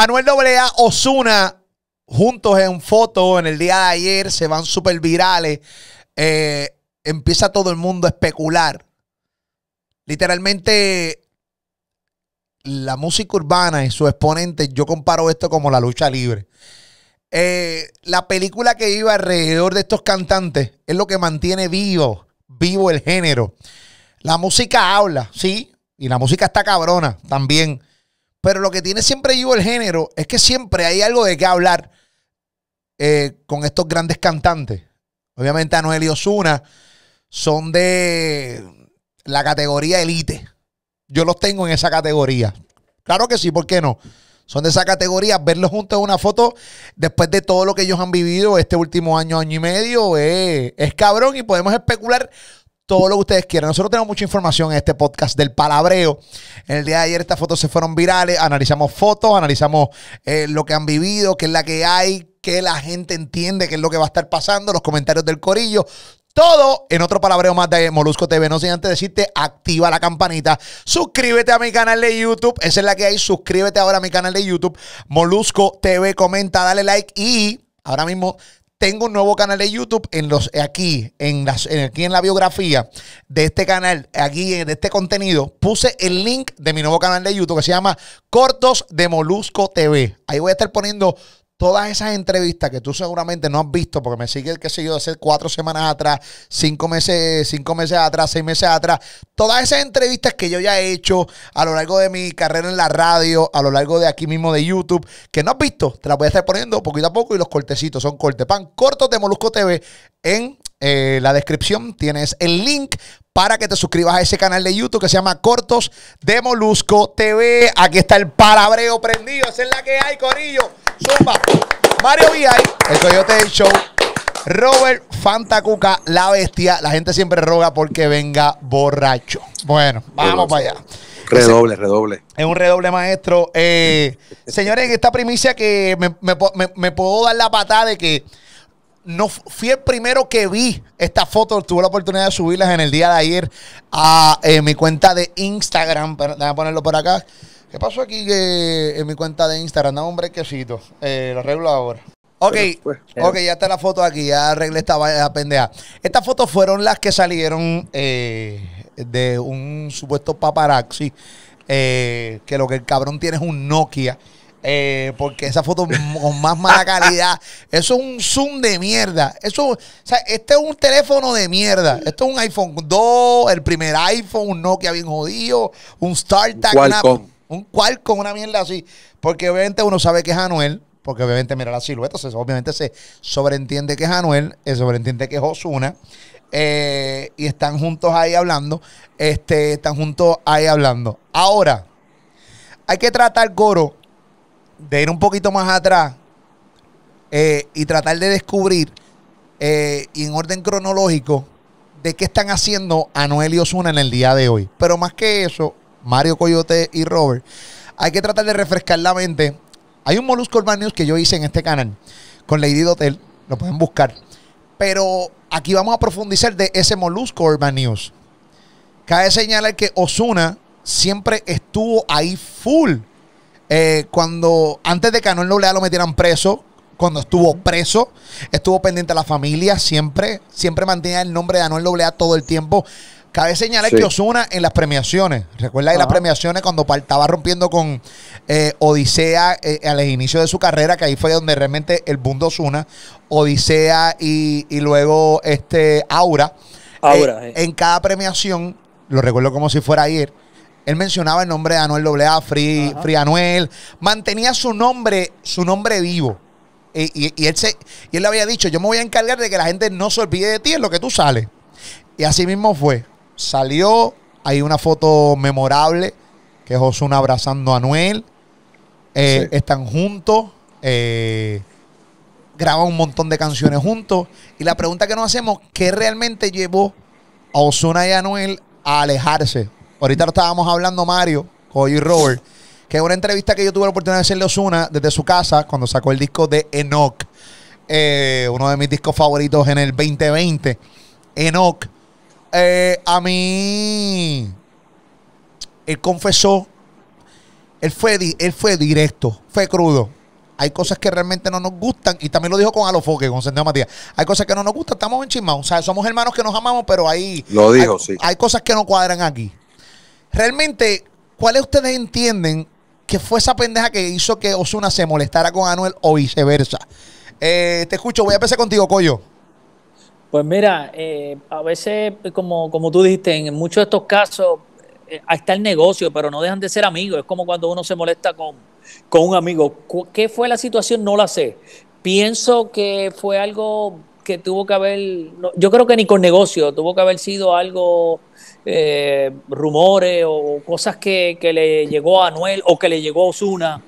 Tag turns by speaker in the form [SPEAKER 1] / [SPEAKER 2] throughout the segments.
[SPEAKER 1] Manuel AA, Osuna, juntos en foto en el día de ayer, se van súper virales. Eh, empieza todo el mundo a especular. Literalmente, la música urbana y su exponente, yo comparo esto como la lucha libre. Eh, la película que iba alrededor de estos cantantes es lo que mantiene vivo, vivo el género. La música habla, sí, y la música está cabrona también. Pero lo que tiene siempre vivo el género es que siempre hay algo de qué hablar eh, con estos grandes cantantes. Obviamente Anuel y Osuna son de la categoría elite. Yo los tengo en esa categoría. Claro que sí, ¿por qué no? Son de esa categoría. Verlos juntos en una foto, después de todo lo que ellos han vivido este último año, año y medio, eh, es cabrón y podemos especular todo lo que ustedes quieran. Nosotros tenemos mucha información en este podcast del palabreo. En el día de ayer estas fotos se fueron virales, analizamos fotos, analizamos eh, lo que han vivido, qué es la que hay, qué la gente entiende, qué es lo que va a estar pasando, los comentarios del corillo. Todo en otro palabreo más de Molusco TV. No sé antes decirte, activa la campanita. Suscríbete a mi canal de YouTube. Esa es la que hay. Suscríbete ahora a mi canal de YouTube. Molusco TV. Comenta, dale like. Y ahora mismo tengo un nuevo canal de YouTube en los, aquí, en las, aquí en la biografía de este canal, aquí en eh, este contenido, puse el link de mi nuevo canal de YouTube que se llama Cortos de Molusco TV. Ahí voy a estar poniendo todas esas entrevistas que tú seguramente no has visto, porque me sigue, qué sé yo, hace cuatro semanas atrás, cinco meses, cinco meses atrás, seis meses atrás, todas esas entrevistas que yo ya he hecho a lo largo de mi carrera en la radio, a lo largo de aquí mismo de YouTube, que no has visto, te las voy a estar poniendo poquito a poco y los cortecitos son corte pan, cortos de Molusco TV en eh, la descripción tienes el link para que te suscribas a ese canal de YouTube que se llama Cortos de Molusco TV. Aquí está el palabreo prendido. Esa es la que hay, Corillo. Zumba. Mario VI, el Coyote del Show. Robert Fantacuca, la bestia. La gente siempre roga porque venga borracho. Bueno, vamos para allá.
[SPEAKER 2] Redoble, redoble.
[SPEAKER 1] Es un redoble maestro. Eh, señores, esta primicia que me, puedo dar la patada de que no fui el primero que vi estas fotos. Tuve la oportunidad de subirlas en el día de ayer a eh, mi cuenta de Instagram. Déjame ponerlo por acá. ¿Qué pasó aquí en mi cuenta de Instagram? Dame un brequecito. Eh, lo arreglo ahora. Ok, pues, eh. ya está la foto aquí, ya arreglé esta pendeja. Estas fotos fueron las que salieron eh, de un supuesto paparazzi, que lo que el cabrón tiene es un Nokia, porque esa foto con más mala calidad, eso es un Zoom de mierda, eso, este es un teléfono de mierda, esto es un iPhone 2, el primer iPhone, un Nokia bien jodido, un StarTag, un con una mierda así. Porque obviamente uno sabe que es Anuel. Porque obviamente mira la silueta. obviamente se sobreentiende que es Anuel. Se eh, sobreentiende que es Osuna. Eh, y están juntos ahí hablando. Este, están juntos ahí hablando. Ahora, hay que tratar, coro de ir un poquito más atrás eh, y tratar de descubrir y en orden cronológico de qué están haciendo Anuel y Osuna en el día de hoy. Pero más que eso, Mario Coyote y Robert, hay que tratar de refrescar la mente. Hay un Molusco Urban News que yo hice en este canal con Lady Dotel, lo pueden buscar. Pero aquí vamos a profundizar de ese Molusco Urban News. Cabe señalar que Osuna siempre estuvo ahí full. Eh, cuando antes de que Anuel Noblea lo metieran preso, cuando estuvo preso, estuvo pendiente a la familia, siempre, siempre mantenía el nombre de Anuel Noblea todo el tiempo. Cabe señalar que Osuna en las premiaciones, recuerda ahí las premiaciones cuando estaba rompiendo con eh, Odisea eh, al inicio de su carrera, que ahí fue donde realmente el mundo Osuna, Odisea y, luego este Aura. Eh, en cada premiación, lo recuerdo como si fuera ayer, él mencionaba el nombre de Anuel AA, Free, Anuel, mantenía su nombre, su nombre vivo. Y, él se, y él le había dicho, yo me voy a encargar de que la gente no se olvide de ti, en lo que tú sales. Y así mismo fue salió. Hay una foto memorable que es Osuna abrazando a Noel. Eh, están juntos. Eh, graban un montón de canciones juntos. Y la pregunta que nos hacemos, ¿qué realmente llevó a Osuna y a Noel a alejarse? Ahorita lo estábamos hablando Mario, Coyo y Robert, que es una entrevista que yo tuve la oportunidad de hacerle a Osuna desde su casa cuando sacó el disco de Enoch, eh, uno de mis discos favoritos en el 2020. Enoch eh, a mí, él confesó, él fue, él fue directo, fue crudo. Hay cosas que realmente no nos gustan, y también lo dijo con Alofoque, con Santiago Matías. Hay cosas que no nos gustan, estamos en chismados. O sea, somos hermanos que nos amamos, pero ahí. Lo dijo, hay, sí. Hay cosas que no cuadran aquí. Realmente, ¿cuáles ustedes entienden que fue esa pendeja que hizo que Osuna se molestara con Anuel o viceversa? Eh, te escucho, voy a empezar contigo, Coyo. Pues mira,
[SPEAKER 3] eh, a veces, como, como tú dijiste, en muchos de estos casos eh, ahí está el negocio, pero no dejan de ser amigos. Es como cuando uno se molesta con, con un amigo. ¿Qué fue la situación? No la sé. Pienso que fue algo que tuvo que haber, yo creo que ni con negocio, tuvo que haber sido algo, eh, rumores o cosas que, que, le llegó a Anuel o que le llegó a Osuna.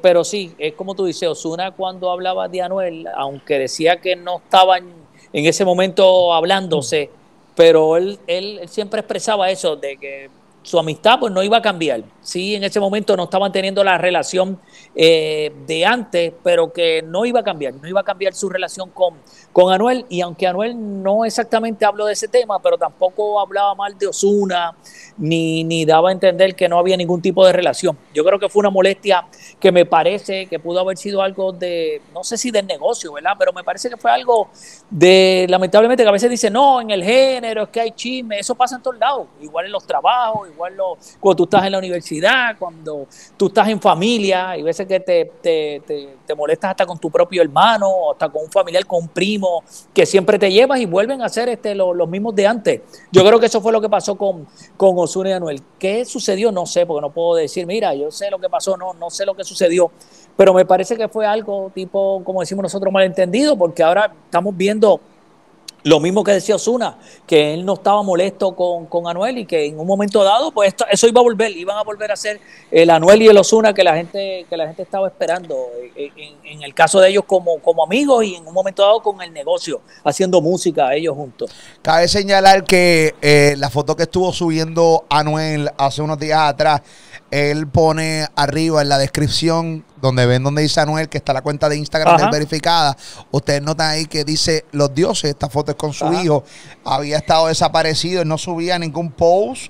[SPEAKER 3] pero sí, es como tú dices, Osuna cuando hablaba de Anuel, aunque decía que no estaban en ese momento hablándose, pero él, él, siempre expresaba eso, de que su amistad pues no iba a cambiar. Sí, en ese momento no estaban teniendo la relación eh, de antes, pero que no iba a cambiar, no iba a cambiar su relación con, con Anuel, y aunque Anuel no exactamente habló de ese tema, pero tampoco hablaba mal de Osuna, ni, ni daba a entender que no había ningún tipo de relación. Yo creo que fue una molestia que me parece que pudo haber sido algo de, no sé si del negocio, ¿verdad? Pero me parece que fue algo de, lamentablemente, que a veces dice no, en el género, es que hay chisme, eso pasa en todos lados, igual en los trabajos, igual cuando tú estás en la universidad, cuando tú estás en familia, hay veces que te, te, te, molestas hasta con tu propio hermano, hasta con un familiar, con un primo que siempre te llevas y vuelven a ser este, los mismos de antes. Yo creo que eso fue lo que pasó con, con Osuna y Anuel. ¿Qué sucedió? No sé, porque no puedo decir, mira, yo sé lo que pasó, no, no sé lo que sucedió, pero me parece que fue algo tipo, como decimos nosotros, malentendido, porque ahora estamos viendo lo mismo que decía Osuna, que él no estaba molesto con, Anuel y que en un momento dado, pues eso iba a volver, iban a volver a ser el Anuel y el Osuna que la gente, que la gente estaba esperando, eh, eh, en, el caso de ellos como, como amigos y en un momento dado con el negocio, haciendo música ellos juntos.
[SPEAKER 1] Cabe señalar que eh, la foto que estuvo subiendo Anuel hace unos días atrás, él pone arriba en la descripción donde ven donde dice Anuel, que está la cuenta de Instagram verificada, ustedes notan ahí que dice los dioses, esta foto es con su hijo, había estado desaparecido, él no subía ningún post,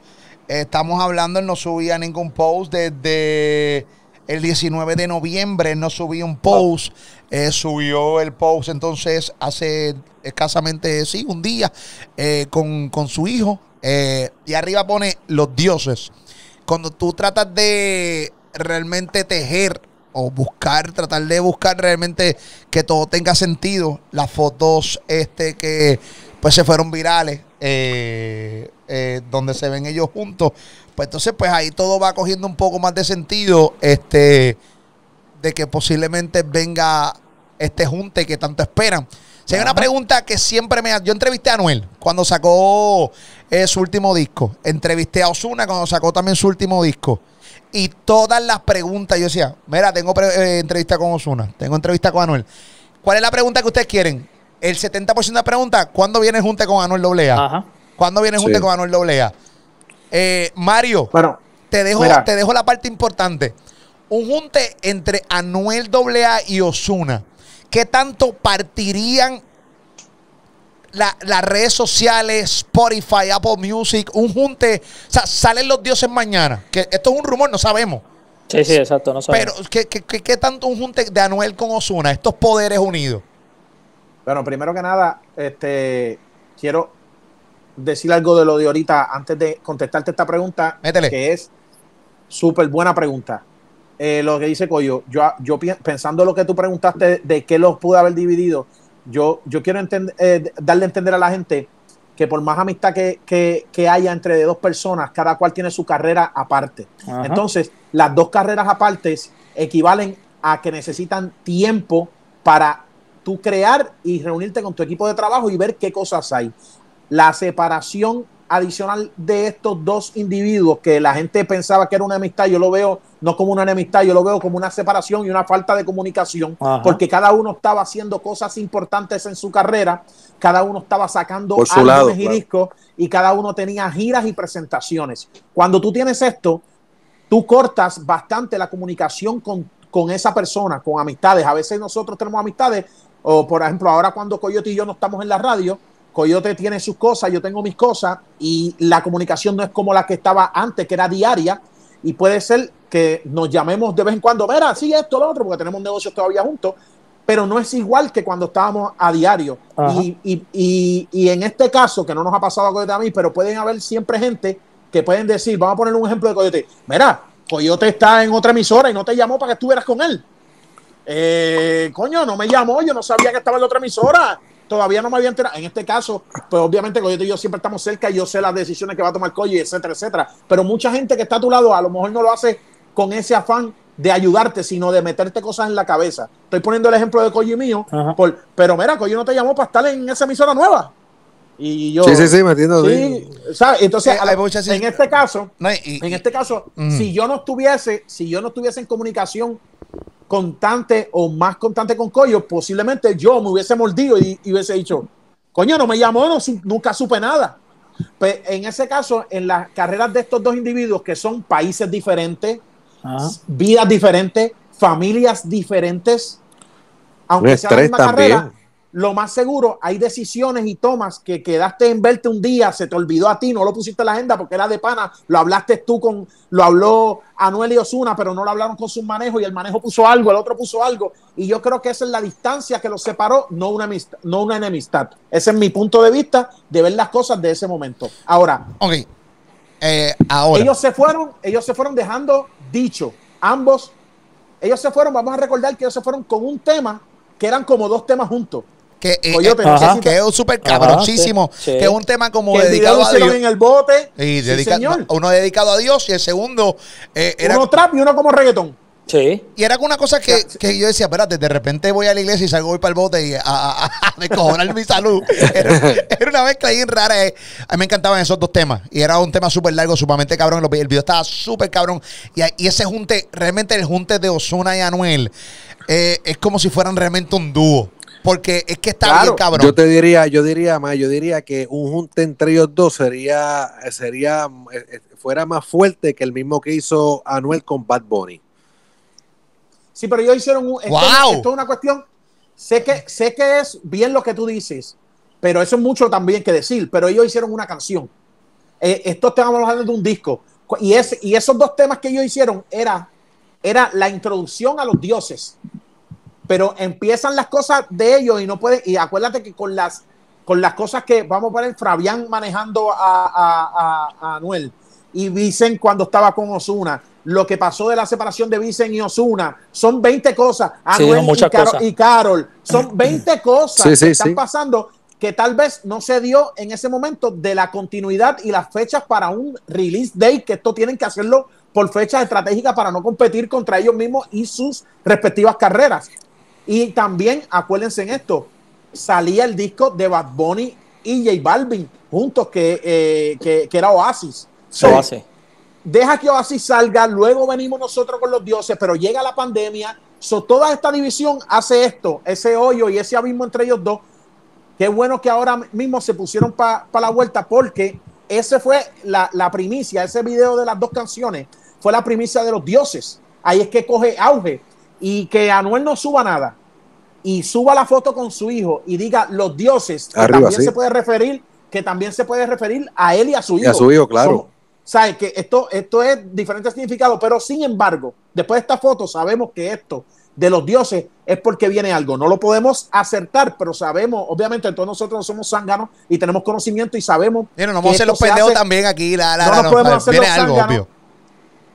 [SPEAKER 1] estamos hablando, él no subía ningún post desde el 19 de noviembre, él no subía un post, eh, subió el post entonces hace escasamente, sí, un día, eh, con, su hijo, eh, y arriba pone los dioses. Cuando tú tratas de realmente tejer o buscar, tratar de buscar realmente que todo tenga sentido. Las fotos este que pues se fueron virales, eh, eh, donde se ven ellos juntos. Pues entonces, pues ahí todo va cogiendo un poco más de sentido, este, de que posiblemente venga este junte que tanto esperan. Si hay una pregunta que siempre me... Yo entrevisté a Anuel cuando sacó eh, su último disco. Entrevisté a Osuna cuando sacó también su último disco. Y todas las preguntas, yo decía, mira, tengo eh, entrevista con Osuna, tengo entrevista con Anuel. ¿Cuál es la pregunta que ustedes quieren? El 70% de las preguntas, ¿cuándo viene junte con Anuel Doblea? Ajá. ¿Cuándo viene junte con Anuel Doblea? Eh, Mario, te, dejo, te dejo la parte importante. Un junte entre Anuel Doblea y Osuna. ¿Qué tanto partirían la, las redes sociales, Spotify, Apple Music, un junte. O sea, salen los dioses mañana. Que esto es un rumor, no sabemos. Sí, sí, exacto, no sabemos. Pero, ¿qué, tanto un junte de Anuel con Osuna? Estos poderes unidos. Bueno, primero que nada, este quiero
[SPEAKER 4] decir algo de lo de ahorita antes de contestarte esta pregunta, Métele. que es súper buena pregunta. Eh, lo que dice Coyo, yo, yo pensando lo que tú preguntaste de qué los pude haber dividido, yo, quiero eh, darle a entender a la gente que por más amistad que, haya entre dos personas, cada cual tiene su carrera aparte. Entonces, las dos carreras apartes equivalen a que necesitan tiempo para tú crear y reunirte con tu equipo de trabajo y ver qué cosas hay. La separación adicional de estos dos individuos que la gente pensaba que era una amistad, yo lo veo no como una enemistad, yo lo veo como una separación y una falta de comunicación, porque cada uno estaba haciendo cosas importantes en su carrera, cada uno estaba sacando álbumes y discos y cada uno tenía giras y presentaciones. Cuando tú tienes esto, tú cortas bastante la comunicación con, con esa persona, con amistades. A veces nosotros tenemos amistades, o por ejemplo, ahora cuando Coyote y yo no estamos en la radio, Coyote tiene sus cosas, yo tengo mis cosas y la comunicación no es como la que estaba antes, que era diaria. Y puede ser que nos llamemos de vez en cuando, mira, sí, esto, lo otro, porque tenemos un negocio todavía juntos, pero no es igual que cuando estábamos a diario. Y, en este caso, que no nos ha pasado a Coyote a mí, pero pueden haber siempre gente que pueden decir, vamos a poner un ejemplo de Coyote, mira, Coyote está en otra emisora y no te llamó para que estuvieras con él. Eh, coño, no me llamó, yo no sabía que estaba en la otra emisora todavía no me había enterado. En este caso, pues obviamente Coyote y yo siempre estamos cerca, y yo sé las decisiones que va a tomar Coyote, etcétera, etcétera. Pero mucha gente que está a tu lado a lo mejor no lo hace con ese afán de ayudarte, sino de meterte cosas en la cabeza. Estoy poniendo el ejemplo de Coyote mío, pero mira, Coyote no te llamó para estar en esa emisora nueva. Y yo, sí, sí, sí, me entiendo. Sí, Entonces, eh, en este caso, en este caso, mm. si yo no estuviese, si yo no estuviese en comunicación constante o más constante con Coyo, posiblemente yo me hubiese mordido y, hubiese dicho, coño, no me llamó, no, nunca supe nada. Pues en ese caso, en las carreras de estos dos individuos que son países diferentes, ah. vidas diferentes, familias diferentes, aunque sea la misma carrera, lo más seguro hay decisiones y tomas que quedaste en verte un día, se te olvidó a ti, no lo pusiste en la agenda porque era de pana, lo hablaste tú con, lo habló Anuel y Osuna, pero no lo hablaron con su manejo y el manejo puso algo, el otro puso algo. Y yo creo que esa es la distancia que los separó, no una enemistad. Ese es mi punto de vista de ver las cosas de ese momento. Ahora, okay. Eh, ahora. ellos se fueron, ellos se fueron dejando dicho, ambos, ellos se fueron, vamos a recordar que ellos se fueron con un tema que eran
[SPEAKER 1] como dos temas juntos que, es súper cabroncísimo, que es un tema como dedicado a Dios. Y uno dedicado a Dios y el segundo eh, era uno trap y uno como reggaetón. Sí. Y era una cosa que, yo decía, espérate, de repente voy a la iglesia y salgo voy para el bote y a, a, mi salud. Era, una mezcla bien rara. Eh. A mí me encantaban esos dos temas. Y era un tema súper largo, sumamente cabrón. El video estaba súper cabrón. Y, ese junte, realmente el junte de Osuna y Anuel, eh, es como si fueran realmente un dúo. Porque es que está bien cabrón. Yo te diría, yo diría más, yo diría que un junte entre ellos
[SPEAKER 2] dos sería, sería, eh, eh, fuera más fuerte que el mismo que hizo Anuel con Bad Bunny. Sí, pero ellos hicieron un. Wow. Esto, es una cuestión.
[SPEAKER 4] Sé que, sé que es bien lo que tú dices, pero eso es mucho también que decir. Pero ellos hicieron una canción. Eh, estos temas hablando de un disco. Y, ese, y esos dos temas que ellos hicieron era, era la introducción a los dioses pero empiezan las cosas de ellos y no puede, y acuérdate que con las con las cosas que vamos a poner Fabián manejando a, Anuel y Vicen cuando estaba con Osuna, lo que pasó de la separación de Vicen y Osuna, son 20 cosas. Anuel y, Carol, son 20 cosas que están pasando que tal vez no se dio en ese momento de la continuidad y las fechas para un release date, que esto tienen que hacerlo por fechas estratégicas para no competir contra ellos mismos y sus respectivas carreras. Y también, acuérdense en esto, salía el disco de Bad Bunny y J Balvin juntos, que, eh, era Oasis. Oasis. Deja que Oasis salga, luego venimos nosotros con los dioses, pero llega la pandemia. toda esta división hace esto, ese hoyo y ese abismo entre ellos dos. Qué bueno que ahora mismo se pusieron para la vuelta porque ese fue la, la primicia, ese video de las dos canciones fue la primicia de los dioses. Ahí es que coge auge y que Anuel no suba nada y suba la foto con su hijo y diga los dioses, también se puede referir, que también se puede referir a él y a su hijo. a su hijo, claro. sabe ¿Sabes? Que esto, esto es diferente significado, pero sin embargo, después de esta foto sabemos que esto de los dioses es porque viene algo. No lo podemos acertar, pero sabemos, obviamente, entonces nosotros somos zánganos y tenemos conocimiento y sabemos. no vamos a hacer los pendejos también
[SPEAKER 1] aquí. La, no, podemos hacer algo,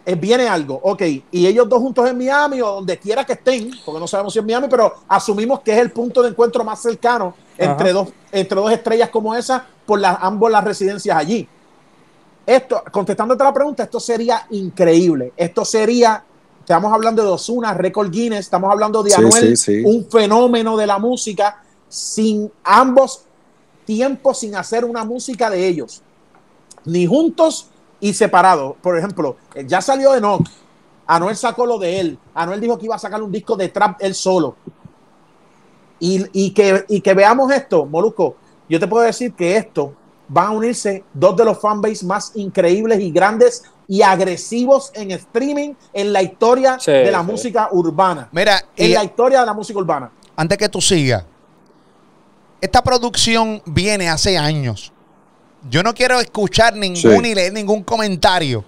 [SPEAKER 4] eh, viene algo, ok, y ellos dos juntos en Miami o donde quiera que estén, porque no sabemos si es Miami, pero asumimos que es el punto de encuentro más cercano entre dos, entre dos estrellas como esa por las, ambas las residencias allí. Esto, contestándote la pregunta, esto sería increíble. Esto sería, estamos hablando de Osuna, Record Guinness, estamos hablando de Anuel, un fenómeno de la música, sin ambos tiempos sin hacer una música de ellos, ni juntos y separado, Por ejemplo, ya salió de Enoch, Anuel sacó lo de él, Anuel dijo que iba a sacar un disco de trap él solo. Y, que, veamos esto, Moluco yo te puedo decir que esto va a unirse dos de los fanbases más increíbles y grandes y agresivos en streaming
[SPEAKER 1] en la historia de la música urbana. Mira, en la historia de la música urbana. Antes que tú sigas, esta producción viene hace años. Yo no quiero escuchar ningún y leer ningún comentario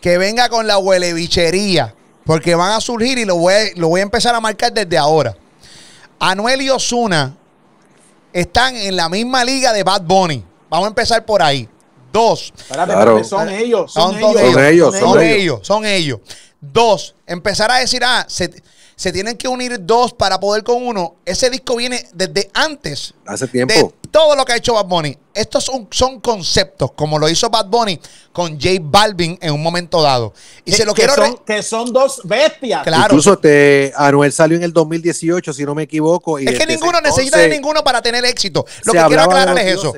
[SPEAKER 1] que venga con la huelevichería, porque van a surgir y lo voy a, lo voy a empezar a marcar desde ahora. Anuel y Osuna están en la misma liga de Bad Bunny. Vamos a empezar por ahí. Dos. Claro. Son, ellos, son, ellos. Son ellos. Son ellos. Son ellos. Dos. Empezar a decir, ah, se, se tienen que unir dos para poder con uno. Ese disco viene desde antes. Hace
[SPEAKER 2] tiempo. De
[SPEAKER 1] todo lo que ha hecho Bad Bunny. Estos son, son conceptos, como lo hizo Bad Bunny con J Balvin en un momento dado. Y que, se lo quiero. Son, que son dos bestias. Claro. Incluso
[SPEAKER 2] este, Anuel salió en el 2018, si no me equivoco. Y es que este, ninguno necesita de ninguno
[SPEAKER 1] para tener éxito. Lo que quiero aclarar es eso.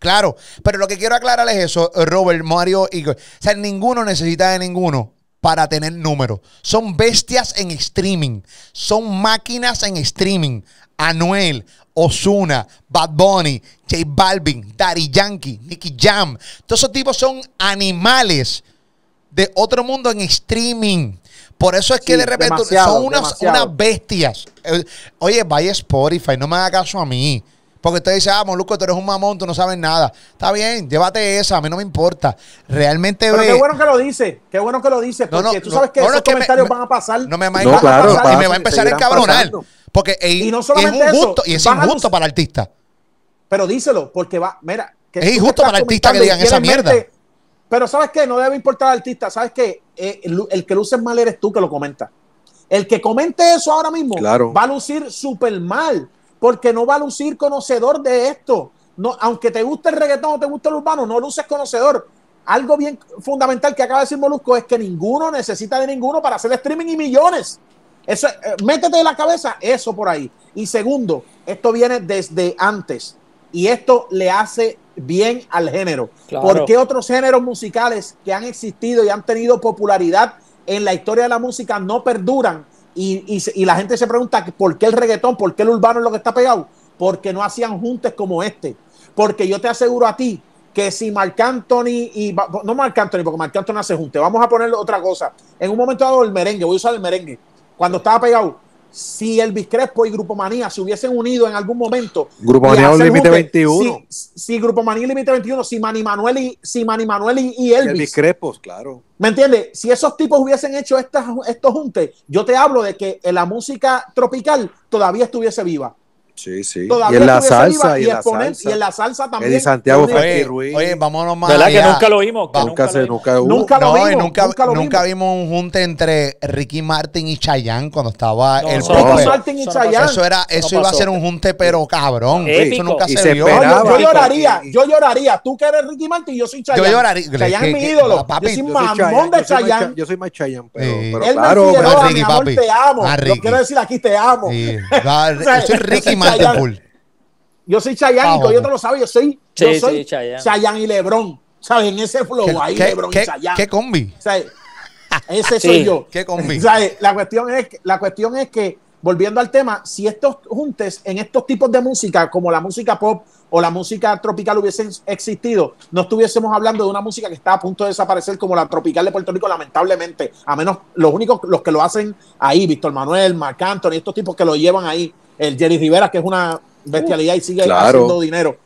[SPEAKER 1] Claro, pero lo que quiero aclarar es eso, eh, Robert, Mario y. O sea, ninguno necesita de ninguno para tener números. Son bestias en streaming. Son máquinas en streaming. Anuel, Osuna, Bad Bunny, J Balvin, Daddy Yankee, Nicky Jam. Todos esos tipos son animales de otro mundo en streaming. Por eso es que de repente son unas, unas, bestias. Eh, oye, vaya Spotify, no me haga caso a mí. Porque usted dice, ah, Moluco, tú eres un mamón, tú no sabes nada. Está bien, llévate esa, a mí no me importa. Realmente Pero ve... qué bueno que lo dice, qué bueno que lo dice, porque tú sabes que esos comentarios van a pasar. No me claro, y me va a empezar a encabronar. Porque y,
[SPEAKER 4] no solamente es injusto, eso, y es injusto
[SPEAKER 1] para el artista.
[SPEAKER 4] Pero díselo, porque va, mira. Que es injusto para el artista que digan esa mierda. pero ¿sabes qué? No debe importar al artista. ¿Sabes qué? Eh, el, que luce mal eres tú que lo comenta. El que comente eso ahora mismo va a lucir súper mal porque no va a lucir conocedor de esto. No, aunque te guste el reggaetón o te guste el urbano, no luces conocedor. Algo bien fundamental que acaba de decir Molusco es que ninguno necesita de ninguno para hacer streaming y millones. Eso, eh, métete de la cabeza eso por ahí. Y segundo, esto viene desde antes y esto le hace bien al género. ¿Por porque otros géneros musicales que han existido y han tenido popularidad en la historia de la música no perduran y, la gente se pregunta por qué el reggaetón, por qué el urbano es lo que está pegado, porque no hacían juntes como este. Porque yo te aseguro a ti que si Marc Anthony y no Marc Anthony, porque Marc Anthony hace junte, vamos a ponerle otra cosa. En un momento dado el merengue, voy a usar el merengue. Cuando estaba pegado, si Elvis Crespo y Grupo Manía se hubiesen unido en algún momento. Grupo Manía Límite 21. Si, Grupo Manía Límite 21, si Manny Manuel y, si Manny Manuel y, Elvis.
[SPEAKER 2] Crespo, claro.
[SPEAKER 4] ¿Me entiendes? Si esos tipos hubiesen hecho estas, estos juntes, yo te hablo de que la música tropical todavía estuviese viva.
[SPEAKER 2] Sí, sí. y en la salsa. Y, en la
[SPEAKER 4] salsa también. Santiago
[SPEAKER 2] oye,
[SPEAKER 1] Ruiz. Oye, vámonos más. ¿Verdad que nunca
[SPEAKER 2] lo vimos? nunca, se, nunca, lo nunca, lo vimos.
[SPEAKER 1] nunca, vimos. un junte entre Ricky Martin y Chayanne cuando estaba el no, Martin y Eso, era, eso iba a ser un junte, pero cabrón. Eso nunca se, vio. Yo, lloraría, yo lloraría.
[SPEAKER 4] Tú que eres Ricky Martin, yo soy Chayanne. Yo lloraría. Chayanne es mi ídolo. Yo soy mamón de Chayanne.
[SPEAKER 1] Yo soy más
[SPEAKER 2] Chayanne, pero claro. Ricky, papi. Te amo. No ah, quiero decir
[SPEAKER 4] aquí, te amo. Yo soy Ricky Martin yo soy Chayanne y ah, lo yo soy, soy y Lebrón. ¿Sabes? En ese flow ahí, y Chayanne. ¿Qué combi? Ese soy yo. ¿Qué combi? La cuestión es, la cuestión es que volviendo al tema, si estos juntes en estos tipos de música, como la música pop o la música tropical hubiesen existido, no estuviésemos hablando de una música que está a punto de desaparecer como la tropical de Puerto Rico, lamentablemente. A menos los únicos los que lo hacen ahí, Víctor Manuel, Marc Anthony, estos tipos que lo llevan ahí el Jerry Rivera, que es una bestialidad y sigue haciendo dinero.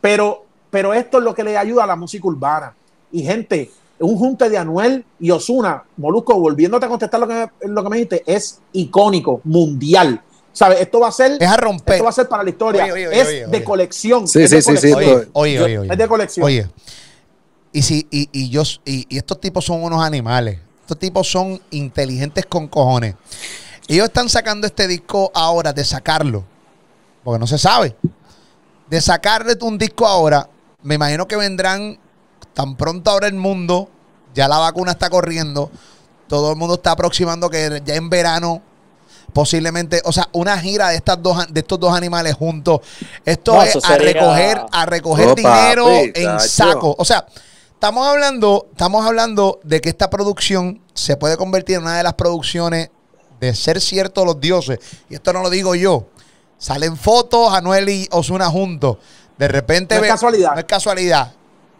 [SPEAKER 4] Pero, pero esto es lo que le ayuda a la música urbana. Y gente, un junte de Anuel y Osuna, Molusco, volviéndote a contestar lo que, lo que me dijiste, es icónico, mundial. ¿Sabes? Esto va a ser. Es
[SPEAKER 1] romper. Esto va a ser para la historia. es de colección. Sí, sí, sí, Oye, oye, oye. Es de colección. Oye. Y, si, y, y, yo, y estos tipos son unos animales. Estos tipos son inteligentes con cojones. Ellos están sacando este disco ahora, de sacarlo, porque no se sabe. De sacarle un disco ahora, me imagino que vendrán tan pronto ahora el mundo, ya la vacuna está corriendo, todo el mundo está aproximando que ya en verano posiblemente, o sea, una gira de estas dos de estos dos animales juntos. Esto es a recoger a recoger oh, dinero en saco. O sea, estamos hablando, estamos hablando de que esta producción se puede convertir en una de las producciones de ser cierto los dioses, y esto no lo digo yo, salen fotos Anuel y Osuna juntos. De repente. No es casualidad. No es casualidad.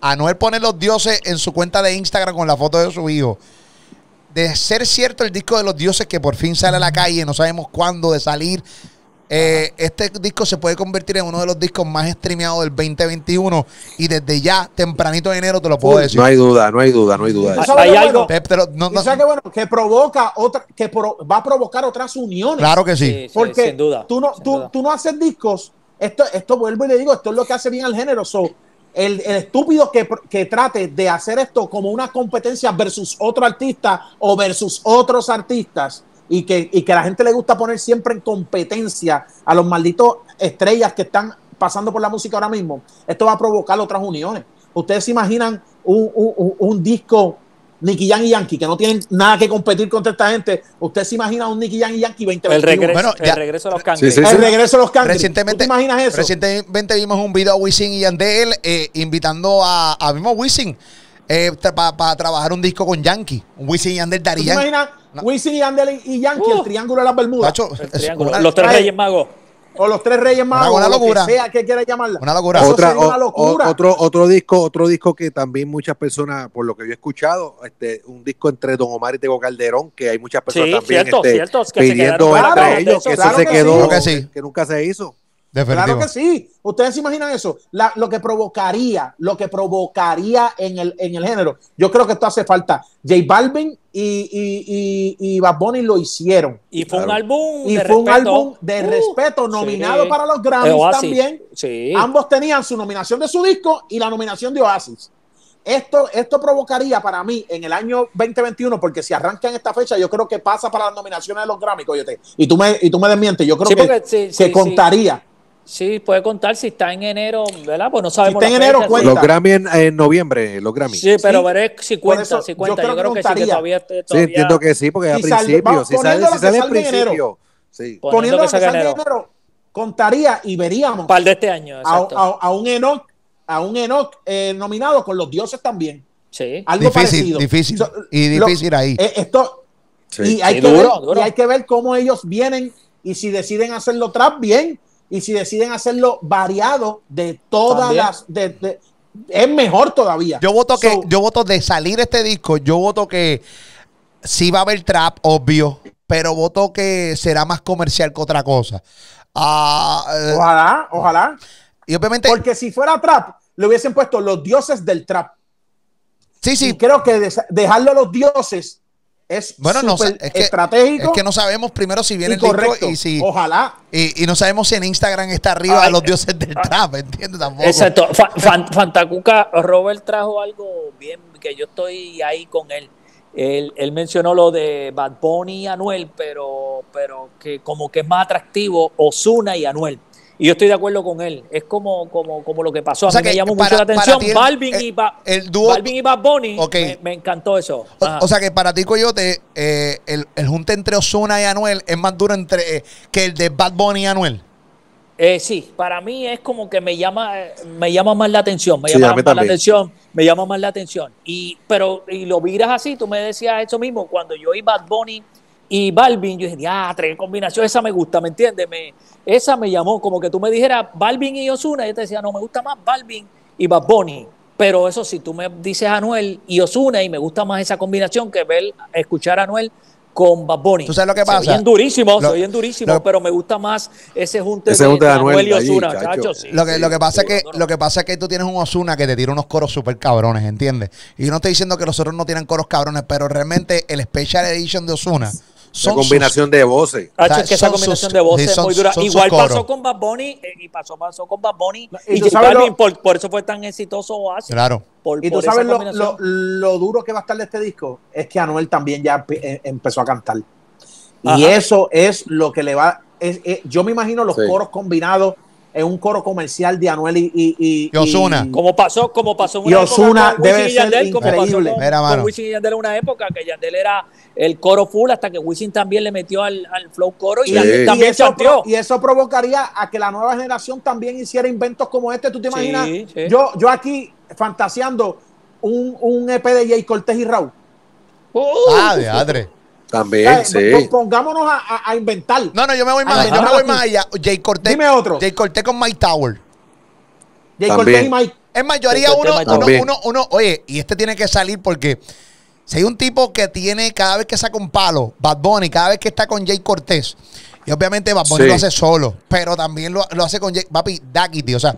[SPEAKER 1] Anuel pone los dioses en su cuenta de Instagram con la foto de su hijo. De ser cierto el disco de los dioses que por fin sale a la calle, no sabemos cuándo de salir. Eh, este disco se puede convertir en uno de los discos más streameados del 2021 y desde ya, tempranito de enero, te lo puedo decir. No
[SPEAKER 2] hay duda, no hay duda, no hay duda.
[SPEAKER 3] Hay
[SPEAKER 1] Que, bueno, que
[SPEAKER 4] provoca otra, que va a provocar otras uniones. Claro que sí. Porque tú no, tú, no haces discos. Esto, esto vuelvo y le digo, esto es lo que hace bien al género. So, el, estúpido que, trate de hacer esto como una competencia versus otro artista o versus otros artistas y que, que la gente le gusta poner siempre en competencia a los malditos estrellas que están pasando por la música ahora mismo, esto va a provocar otras uniones. Ustedes se imaginan un, disco Nicky Yan y Yankee, que no tienen nada que competir contra esta gente. ustedes se imagina un Nicky Yan y Yankee 20 el el regreso de los Cangres. El regreso de los
[SPEAKER 1] imaginas eso? Recientemente vimos un video a Wisin y Andel eh, invitando a, mismo Wisin eh, para trabajar un disco con Yankee, un Wisin y Ander Darío. Imagina, Wisin y Ander y Yankee, el Triángulo de las Bermudas? los tres Reyes
[SPEAKER 3] Magos.
[SPEAKER 2] O los tres Reyes Magos. Una, locura. sea llamarla. Otra, una locura. otro, otro, disco, otro disco que también muchas personas, por lo que yo he escuchado, este, un disco entre Don Omar y Tego Calderón, que hay muchas personas también este, cierto, que pidiendo entre ellos, que eso se quedó, que nunca
[SPEAKER 4] se hizo. Claro que sí. Ustedes se imaginan eso. lo que provocaría, lo que provocaría en el, en el género. Yo creo que esto hace falta. J Balvin y, y, y, Bad Bunny lo hicieron. Y fue un álbum. Y de fue respeto. un álbum de uh, respeto, nominado para los Grammys también. Ambos tenían su nominación de su disco y la nominación de Oasis. Esto, esto provocaría para mí en el año 2021, porque si arranca en esta fecha, yo creo que pasa para las nominaciones de los Grammys, y tú me, y tú me desmientes, yo creo que, se contaría
[SPEAKER 3] Sí, puede contar si está en enero, ¿verdad? Pues no sabemos.
[SPEAKER 4] Si en enero, cuenta. Los Grammy
[SPEAKER 2] en, noviembre, los Grammy. Sí, pero
[SPEAKER 3] veré si cuenta, si cuenta. Yo
[SPEAKER 2] creo, que, sí, que todavía, todavía, Sí, entiendo que sí, porque al a principio, si sale, si sale al principio. Sí. Poniendo, que en enero,
[SPEAKER 4] contaría y veríamos. Par de este año, A, un Enoch, a un Enoch eh, nominado con los dioses también. Sí. Algo difícil, parecido. Difícil, y difícil ahí. Eh, esto,
[SPEAKER 1] y, hay que ver, hay
[SPEAKER 4] que ver cómo ellos vienen y si deciden hacerlo trap, bien y si deciden hacerlo variado de todas las... es
[SPEAKER 1] mejor todavía. Yo voto que, yo voto de salir este disco, yo voto que sí va a haber trap, obvio, pero voto que será más comercial que otra cosa.
[SPEAKER 4] Ah, eh, ojalá, ojalá. Y obviamente. Porque si fuera trap, le hubiesen puesto los dioses del trap. Sí, sí. Y creo que dejarlo a los dioses es bueno, no, es estratégico. Es que no sabemos
[SPEAKER 1] primero si viene el correcto. y si. Ojalá. Y, no sabemos si en Instagram está arriba a los dioses del trap, ¿entiendes? Exacto. Fantacuca, Robert
[SPEAKER 3] trajo algo bien, que yo estoy ahí con él. Él, mencionó lo de Bad Bunny y Anuel, pero, pero que como que es más atractivo Osuna y Anuel. Y yo estoy de acuerdo con él. Es como, como, como lo que pasó. A o sea mí que me llamó mucho la atención. El, Balvin, eh, y el dúo, y Bad Bunny. Me, encantó eso.
[SPEAKER 1] O, sea que para ti, Coyote, eh, el, el junte entre Osuna y Anuel es más duro entre eh, que el de Bad Bunny y Anuel.
[SPEAKER 3] Eh, sí, para mí es como que me llama, me llama más la atención, me llama más la atención, me llama más la atención. Y, pero, y lo miras así, tú me decías eso mismo, cuando yo y Bad Bunny y Balvin, yo dije, ah, tres combinación, esa me gusta, ¿me entiendes? Me, esa me llamó, como que tú me dijeras Balvin y Osuna, yo te decía, no, me gusta más Balvin y Bad Bunny. Pero eso, si tú me dices Anuel y Osuna, y me gusta más esa combinación que ver, escuchar a Anuel con Bad Bunny. ¿Tú sabes lo que pasa? Se durísimo durísimo, pero me gusta más ese junte, de, Anuel y Osuna, lo, que, lo, que pasa es
[SPEAKER 1] que, lo que pasa es que tú tienes un Osuna que te tira unos coros súper cabrones, ¿entiendes? Y no estoy diciendo que los otros no tienen coros cabrones, pero realmente el Special Edition de Osuna la combinación de voces. es que esa combinación de voces es muy dura. Igual pasó
[SPEAKER 3] con Bad Bunny eh, y pasó, pasó con Bad Bunny y, por, eso fue tan exitoso Claro. y tú sabes lo,
[SPEAKER 4] lo, duro que va a estar de este disco es que Anuel también ya eh, empezó a cantar. Y eso es lo que le va... yo me imagino los coros combinados es un coro comercial de Anuel y, y, y, Como
[SPEAKER 3] pasó, como pasó una época Yandel, increíble. como pasó con, Wisin y Yandel en una época que Yandel era el coro full hasta que Wisin también le metió al, al flow coro y Yandel también eso y eso provocaría
[SPEAKER 4] a que la nueva generación también hiciera inventos como este. ¿Tú te imaginas? Yo, yo aquí fantaseando un, un EP de Jay Cortés y Raúl. ¡Uh! ah, de
[SPEAKER 1] Adre.
[SPEAKER 2] También, sí.
[SPEAKER 1] Pongámonos a, inventar. No, no, yo me voy más, yo me voy más allá. Jay Cortez Dime otro. Jay Cortés con Mike Tower. Jay Cortez Cortés y Mike. Es mayoría uno, uno, uno, oye, y este tiene que salir porque si hay un tipo que tiene cada vez que saca un palo, Bad Bunny, cada vez que está con Jay Cortés, y obviamente Bad Bunny lo hace solo, pero también lo, hace con Jay, papi, Ducky, o sea,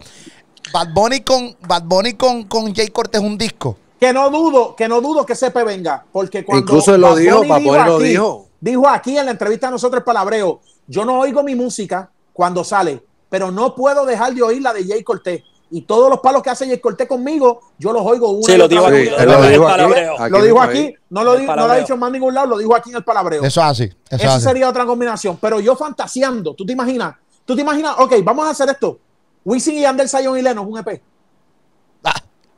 [SPEAKER 1] Bad Bunny con, Bad Bunny con, con Jay Cortés un disco, que no dudo, que no dudo que Sepe venga, porque cuando incluso lo dijo, papá,
[SPEAKER 2] lo dijo.
[SPEAKER 4] Dijo aquí en la entrevista a nosotros el palabreo, yo no oigo mi música cuando sale, pero no puedo dejar de oír la de Jay Cortés. Y todos los palos que hace Jay Cortés conmigo, yo los oigo uno. Sí, lo dijo, lo dijo
[SPEAKER 1] aquí, lo dijo aquí, no lo, ha dicho
[SPEAKER 4] en más ningún lado, lo dijo aquí en el palabreo. Eso así. Eso, sería otra combinación. Pero yo fantaseando, ¿tú te imaginas? ¿Tú te imaginas? Ok, vamos a hacer esto. Wisin y Anderson y Lennon, un EP.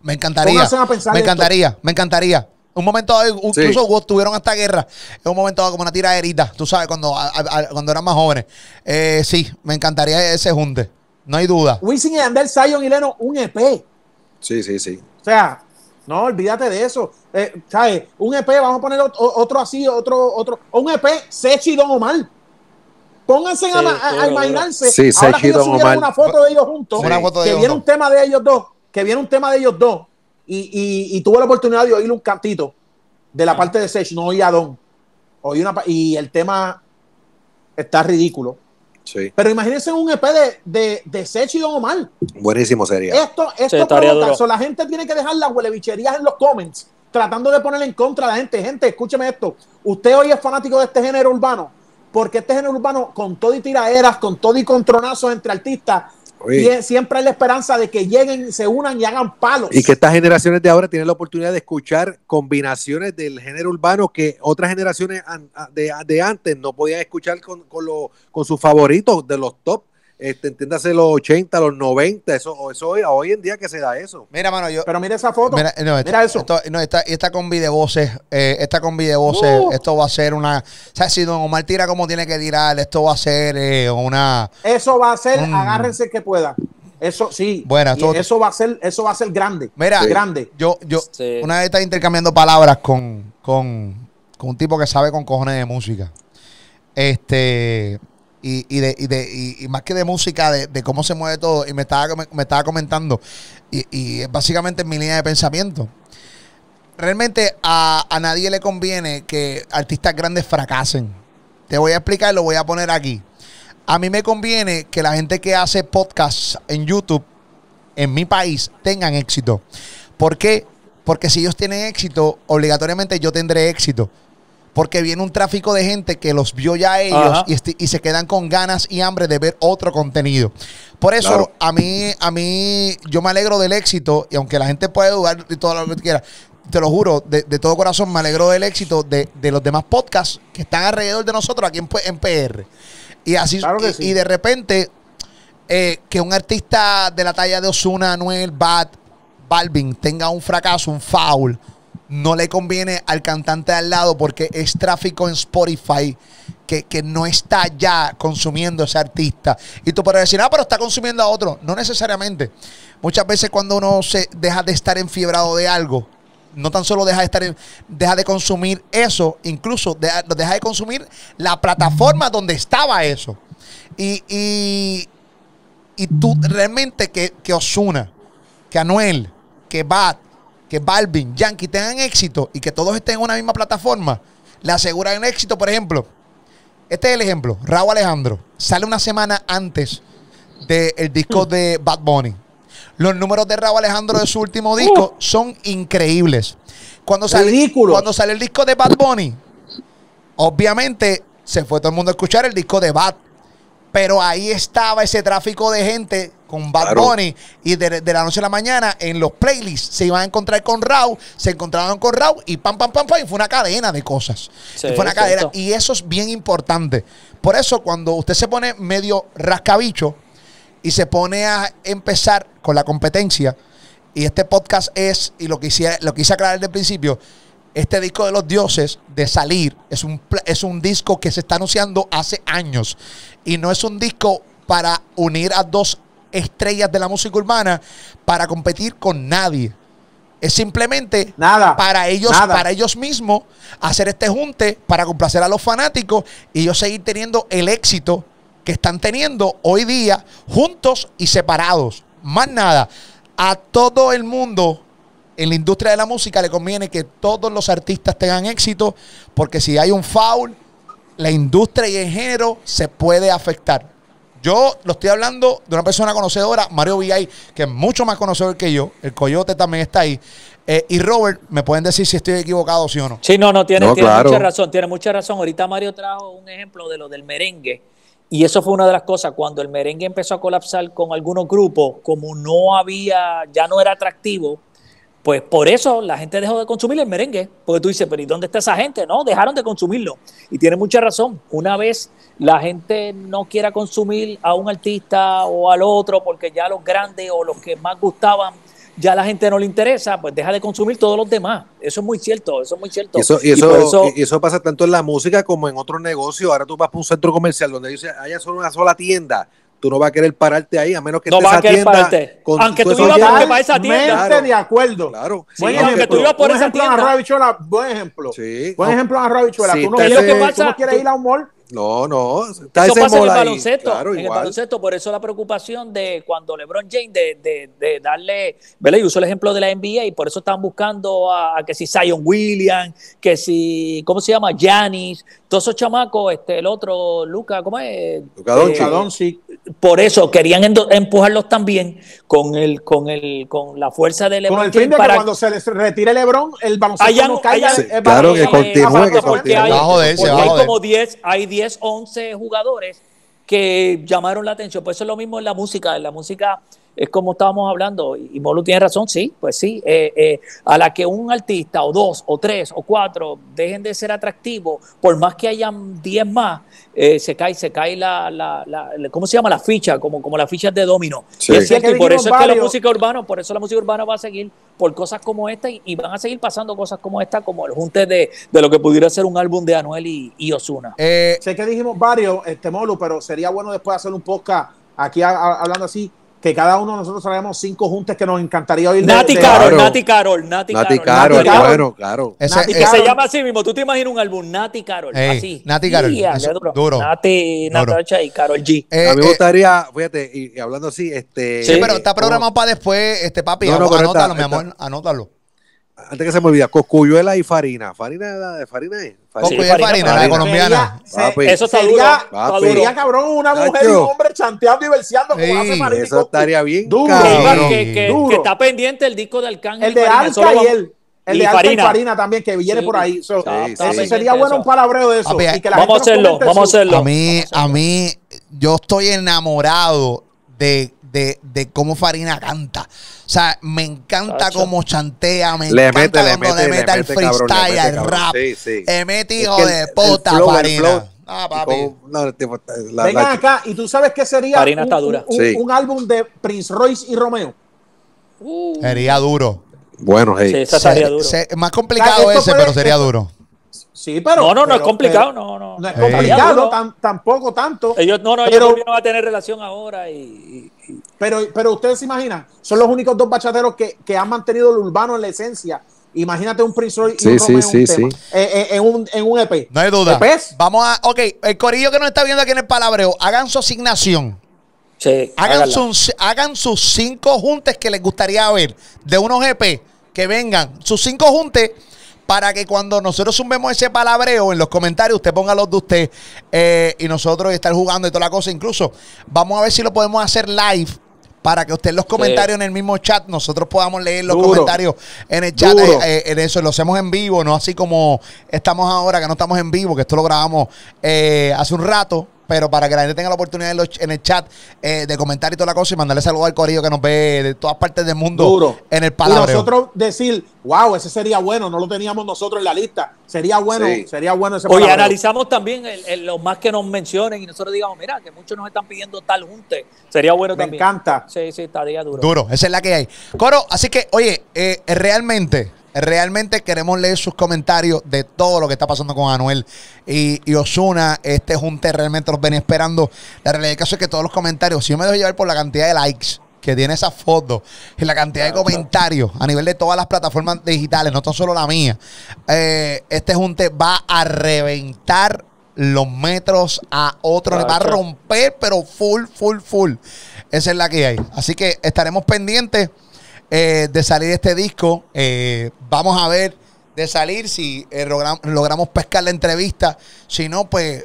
[SPEAKER 1] Me encantaría. Me encantaría, me encantaría. Un momento dado, incluso vos tuvieron hasta guerra. En un momento como una tira tiraderita, tú sabes, cuando, cuando eran más jóvenes. Eh, sí, me encantaría ese junte. No hay duda. Wisin y Ander, Sion y Leno, un EP.
[SPEAKER 2] Sí, sí, sí.
[SPEAKER 4] O sea, no, olvídate de eso. Eh, ¿Sabes? Un EP, vamos a poner otro, así, otro, otro. Un EP, Sechi y Don Omar. Pónganse a, imaginarse. Ahora que ellos una foto de ellos juntos. Que viene un tema de ellos dos que viene un tema de ellos dos y, y, tuve la oportunidad de oír un cantito de la ah. parte de Sech, no oí a Don. Oí una, y el tema está ridículo. Pero imagínense un EP de, de, Sech y Don Omar.
[SPEAKER 2] Buenísimo sería. Esto,
[SPEAKER 4] esto la gente tiene que dejar las huelebicherías en los comments, tratando de poner en contra a la gente. Gente, escúcheme esto. Usted hoy es fanático de este género urbano, porque este género urbano, con todo y tiraderas, con todo y contronazos entre artistas, Siempre hay la esperanza de que lleguen, se unan y hagan palos. Y que estas
[SPEAKER 2] generaciones de ahora tienen la oportunidad de escuchar combinaciones del género urbano que otras generaciones de, antes no podían escuchar con, con, lo, con sus favoritos de los top. Este, entiéndase los 80, los 90, eso, eso hoy, en día que se da eso. Mira, mano, yo. Pero mira esa
[SPEAKER 1] foto. Mira, eso. no, esta, con videvoces. voces, esta con de eh, uh. esto va a ser una. O sea, si Don Omar tira como tiene que tirar, esto va a ser eh, una. Eso va a
[SPEAKER 4] ser, agárrense que pueda. Eso sí. Bueno, eso va a ser, eso va a ser grande. Mira, grande.
[SPEAKER 1] Yo, yo, una vez está intercambiando palabras con, con, con un tipo que sabe con cojones de música. Este y, y, de, y, de, y, más que de música, de, cómo se mueve todo. Y me estaba, me, comentando, y, básicamente en mi línea de pensamiento. Realmente a, nadie le conviene que artistas grandes fracasen. Te voy a explicar, lo voy a poner aquí. A mí me conviene que la gente que hace podcasts en YouTube, en mi país, tengan éxito. ¿Por qué? Porque si ellos tienen éxito, obligatoriamente yo tendré éxito. Porque viene un tráfico de gente que los vio ya ellos y, se quedan con ganas y hambre de ver otro contenido. Por eso, a mí, a mí, yo me alegro del éxito, y aunque la gente puede dudar de todo lo que quiera, te lo juro, de, todo corazón me alegro del éxito de, los demás podcasts que están alrededor de nosotros aquí en, PR. Y así, y, de repente, eh, que un artista de la talla de Osuna, Anuel, Bad, Balvin tenga un fracaso, un foul, no le conviene al cantante al lado porque es tráfico en Spotify que, no está ya consumiendo ese artista. Y tú puedes decir, ah, pero está consumiendo a otro. No necesariamente. Muchas veces cuando uno se deja de estar enfiebrado de algo, no tan solo deja de estar, deja de consumir eso, incluso deja, de consumir la plataforma donde estaba eso. Y, tú realmente que, que Osuna, que Anuel, que Bat, que Balvin, Yankee tengan éxito y que todos estén en una misma plataforma, le aseguran éxito. Por ejemplo, este es el ejemplo. Raúl Alejandro sale una semana antes del disco de Bad Bunny. Los números de Raúl Alejandro de su último disco uh. son increíbles. Cuando sale, cuando sale el disco de Bad Bunny, obviamente se fue todo el mundo a escuchar el disco de Bad. Pero ahí estaba ese tráfico de gente con Bad Bunny. Y de, la noche a la mañana, en los playlists, se iban a encontrar con Raw, se encontraron con Raw y pam, pam, pam, pam. Y fue una cadena de cosas. fue una cadena. Y eso es bien importante. Por eso, cuando usted se pone medio rascabicho y se pone a empezar con la competencia, y este podcast es, y lo quise lo aclarar desde el principio, este disco de los dioses de salir es un, es un disco que se está anunciando hace años y no es un disco para unir a dos estrellas de la música urbana para competir con nadie. Es simplemente nada, para ellos, para ellos mismos, hacer este junte para complacer a los fanáticos y ellos seguir teniendo el éxito que están teniendo hoy día, juntos y separados. Más nada, a todo el mundo en la industria de la música le conviene que todos los artistas tengan éxito, porque si hay un foul, la industria y el género se puede afectar. Yo lo estoy hablando de una persona conocedora, Mario Villay, que es mucho más conocedor que yo. El Coyote también está ahí. Eh, y Robert, me pueden decir si estoy equivocado sí o no. Sí, no, no, tiene, mucha
[SPEAKER 3] razón, tiene mucha razón. Ahorita Mario trajo un ejemplo de lo del merengue. Y eso fue una de las cosas, cuando el merengue empezó a colapsar con algunos grupos, como no había, ya no era atractivo, pues por eso la gente dejó de consumir el merengue, porque tú dices, pero ¿y dónde está esa gente? No, dejaron de consumirlo. Y tiene mucha razón. Una vez la gente no quiera consumir a un artista o al otro, porque ya los grandes o los que más gustaban, ya la gente no le interesa, pues deja de consumir todos los demás. Eso es muy cierto, eso es muy cierto. Y eso, eso,
[SPEAKER 2] eso, pasa tanto en la música como en otros negocios. Ahora tú vas para un centro comercial donde dice, haya solo una sola tienda, tú no vas a querer pararte ahí a menos que no estés vas a querer pararte. Con, aunque tú ibas para esa tienda. Claro, de acuerdo.
[SPEAKER 4] Claro. Sí, buen aunque ejemplo. tú ibas por esa tienda. Buen ejemplo.
[SPEAKER 2] Sí. Buen ejemplo a Rabichuela. Sí, tú no, quieres, lo
[SPEAKER 4] que pasa, tú no quieres tú, ir
[SPEAKER 3] a un mall
[SPEAKER 2] no, no. Está eso pasa en el baloncesto.
[SPEAKER 3] Claro, igual. baloncesto, por eso la preocupación de cuando LeBron James de, de, darle, ¿verdad? Y uso el ejemplo de la NBA y por eso están buscando a, que si Zion Williams, que si, ¿cómo se llama? Janis, todos esos chamacos, este, el otro, Luca, ¿cómo es? Luca eh, Doncic. Eh, por eso querían empujarlos también con el, con el, con la fuerza de LeBron. Con el fin de para que cuando
[SPEAKER 4] se les retire LeBron, el baloncesto no caiga. claro, que continúe, que continúe. Porque hay, hay como
[SPEAKER 3] 10, hay 10 10, 11 jugadores que llamaron la atención. Pues eso es lo mismo en la música. En la música es como estábamos hablando, y Molu tiene razón, sí, pues sí, eh, eh, a la que un artista o dos o tres o cuatro dejen de ser atractivo, por más que hayan diez más, eh, se cae, se cae la, la, la, ¿cómo se llama? La ficha, como, como las fichas de domino. Sí. Es cierto, y por eso es que la música urbana, por eso la música urbana va a seguir por cosas como esta y, van a seguir pasando cosas como esta, como el junte de, de lo que pudiera ser un álbum de Anuel y, Ozuna. Osuna.
[SPEAKER 4] sé que dijimos varios, este Molu, pero sería bueno después hacer un podcast aquí hablando así que cada uno de nosotros traemos cinco juntas que nos encantaría oír. Nati Carol, Nati
[SPEAKER 3] Carol, Nati, Carol. Nati Carol,
[SPEAKER 2] claro. Ese, Se llama
[SPEAKER 3] así mismo, tú te imaginas un álbum, Nati Carol,
[SPEAKER 2] así. Nati Carol, duro. Nati, Natacha y Carol G. Eh, a mí me eh, gustaría, fíjate, y, hablando así, este... Sí, pero está programado para después, este papi, anótalo, mi amor, anótalo antes que se me olvida, cocuyuela y Farina. Farina de Farina y Farina, la colombiana. eso está Sería
[SPEAKER 4] cabrón una mujer y un hombre chanteando y verseando
[SPEAKER 2] como hace Eso estaría bien. Duro. Que,
[SPEAKER 4] está pendiente el disco de Arcángel. El de Arca y él. El de farina. también, que viene por ahí. Eso sería bueno un palabreo de eso. vamos, hacerlo, vamos, a hacerlo, vamos a hacerlo. A
[SPEAKER 1] mí, a mí, yo estoy enamorado de de, de cómo Farina canta. O sea, me encanta cómo chantea, me encanta cuando le mete, el freestyle, el rap. Sí, sí. hijo de puta
[SPEAKER 2] Farina. Ah, papi. no, Vengan
[SPEAKER 4] acá, y tú sabes qué sería Farina un, Un, álbum de Prince Royce y Romeo.
[SPEAKER 1] Sería duro. Bueno, hey. sí, esa sería más complicado ese, pero sería duro. No, no, no es complicado, no, no. No es complicado
[SPEAKER 4] tampoco tanto. Ellos no, no, a
[SPEAKER 3] tener relación ahora y.
[SPEAKER 4] Pero, pero ustedes se imaginan, son los únicos dos bachateros que, han mantenido el urbano en la
[SPEAKER 1] esencia. Imagínate un Prince Roy y un en, un, EP. No hay duda. E Vamos a. Ok, el corillo que nos está viendo aquí en el palabreo, hagan su asignación. Sí, hagan, hagan sus cinco juntes que les gustaría ver de unos EP que vengan. Sus cinco juntes para que cuando nosotros sumemos ese palabreo en los comentarios, usted ponga los de usted eh, y nosotros estar jugando y toda la cosa. Incluso vamos a ver si lo podemos hacer live para que usted los comentarios en el mismo chat, nosotros podamos leer los comentarios en el chat, eh, eh, en eso, lo hacemos en vivo, no así como estamos ahora, que no estamos en vivo, que esto lo grabamos hace un rato, pero para que la gente tenga la oportunidad en, el chat eh, de comentar y toda la cosa y mandarle saludos al corillo que nos ve de todas partes del mundo Duro. en el palabra. Y nosotros decir,
[SPEAKER 4] wow, ese sería bueno, no lo teníamos nosotros en la lista. Sería bueno, sería bueno ese Oye, analizamos
[SPEAKER 3] también los más que nos mencionen y nosotros digamos, mira, que muchos nos están pidiendo tal junte.
[SPEAKER 1] Sería bueno también. Me
[SPEAKER 3] encanta. Sí, sí, estaría duro. Duro,
[SPEAKER 1] esa es la que hay. Coro, así que, oye, eh, realmente Realmente queremos leer sus comentarios de todo lo que está pasando con Anuel y, Osuna. Este junte realmente los venía esperando. La realidad caso es que todos los comentarios, si yo me dejo llevar por la cantidad de likes que tiene esa foto y la cantidad de comentarios a nivel de todas las plataformas digitales, no solo la mía, eh, este junte va a reventar los metros a otro, va a romper, pero full, full, full. Esa es la que hay. Así que estaremos pendientes. Eh, de salir este disco. Eh, vamos a ver de salir si eh, logramos, pescar la entrevista. Si no, pues,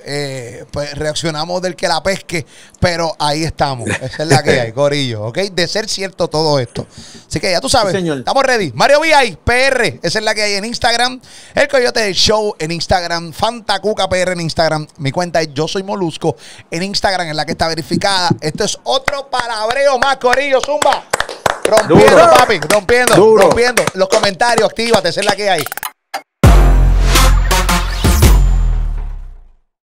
[SPEAKER 1] pues, reaccionamos del que la pesque. Pero ahí estamos. Esa es la que hay, Corillo. ¿Ok? De ser cierto todo esto. Así que ya tú sabes. Estamos ready. Mario VI, PR. Esa es la que hay en Instagram. El Coyote Show en Instagram. Fantacuca PR en Instagram. Mi cuenta es Yo Soy Molusco en Instagram, en la que está verificada. Esto es otro palabreo más, Corillo. Zumba. Rompiendo, papi, rompiendo, rompiendo. Los comentarios, actívate, sé la que hay.